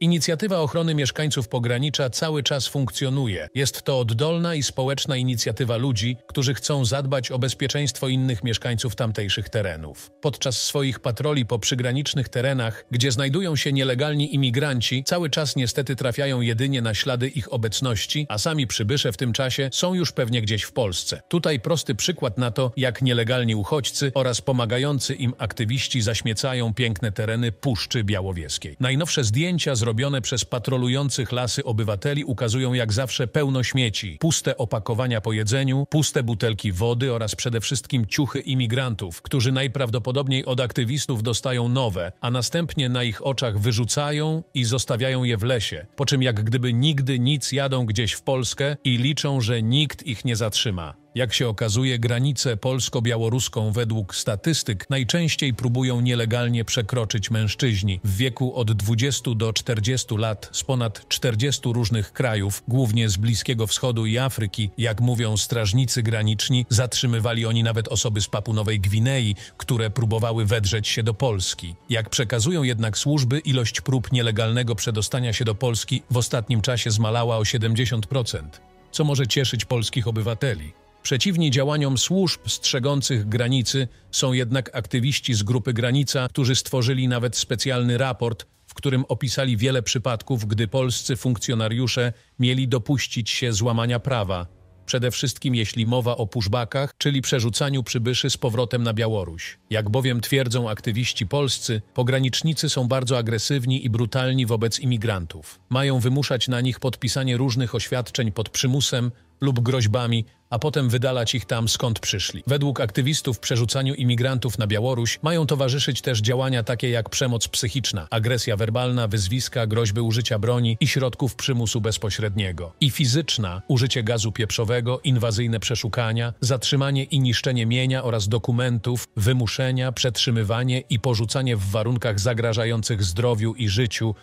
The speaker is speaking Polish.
Inicjatywa ochrony mieszkańców pogranicza cały czas funkcjonuje. Jest to oddolna i społeczna inicjatywa ludzi, którzy chcą zadbać o bezpieczeństwo innych mieszkańców tamtejszych terenów. Podczas swoich patroli po przygranicznych terenach, gdzie znajdują się nielegalni imigranci, cały czas niestety trafiają jedynie na ślady ich obecności, a sami przybysze w tym czasie są już pewnie gdzieś w Polsce. Tutaj prosty przykład na to, jak nielegalni uchodźcy oraz pomagający im aktywiści zaśmiecają piękne tereny Puszczy Białowieskiej. Najnowsze zdjęcia z zrobione przez patrolujących lasy obywateli ukazują jak zawsze pełno śmieci, puste opakowania po jedzeniu, puste butelki wody oraz przede wszystkim ciuchy imigrantów, którzy najprawdopodobniej od aktywistów dostają nowe, a następnie na ich oczach wyrzucają i zostawiają je w lesie, po czym jak gdyby nigdy nic jadą gdzieś w Polskę i liczą, że nikt ich nie zatrzyma. Jak się okazuje, granicę polsko-białoruską według statystyk najczęściej próbują nielegalnie przekroczyć mężczyźni w wieku od 20 do 40 lat z ponad 40 różnych krajów, głównie z Bliskiego Wschodu i Afryki. Jak mówią strażnicy graniczni, zatrzymywali oni nawet osoby z Papunowej Gwinei, które próbowały wedrzeć się do Polski. Jak przekazują jednak służby, ilość prób nielegalnego przedostania się do Polski w ostatnim czasie zmalała o 70%, co może cieszyć polskich obywateli. Przeciwni działaniom służb strzegących granicy są jednak aktywiści z grupy Granica, którzy stworzyli nawet specjalny raport, w którym opisali wiele przypadków, gdy polscy funkcjonariusze mieli dopuścić się złamania prawa, przede wszystkim jeśli mowa o puszbakach, czyli przerzucaniu przybyszy z powrotem na Białoruś. Jak bowiem twierdzą aktywiści polscy, pogranicznicy są bardzo agresywni i brutalni wobec imigrantów. Mają wymuszać na nich podpisanie różnych oświadczeń pod przymusem, lub groźbami, a potem wydalać ich tam, skąd przyszli. Według aktywistów przerzucaniu imigrantów na Białoruś mają towarzyszyć też działania takie jak przemoc psychiczna, agresja werbalna, wyzwiska, groźby użycia broni i środków przymusu bezpośredniego. I fizyczna, użycie gazu pieprzowego, inwazyjne przeszukania, zatrzymanie i niszczenie mienia oraz dokumentów, wymuszenia, przetrzymywanie i porzucanie w warunkach zagrażających zdrowiu i życiu,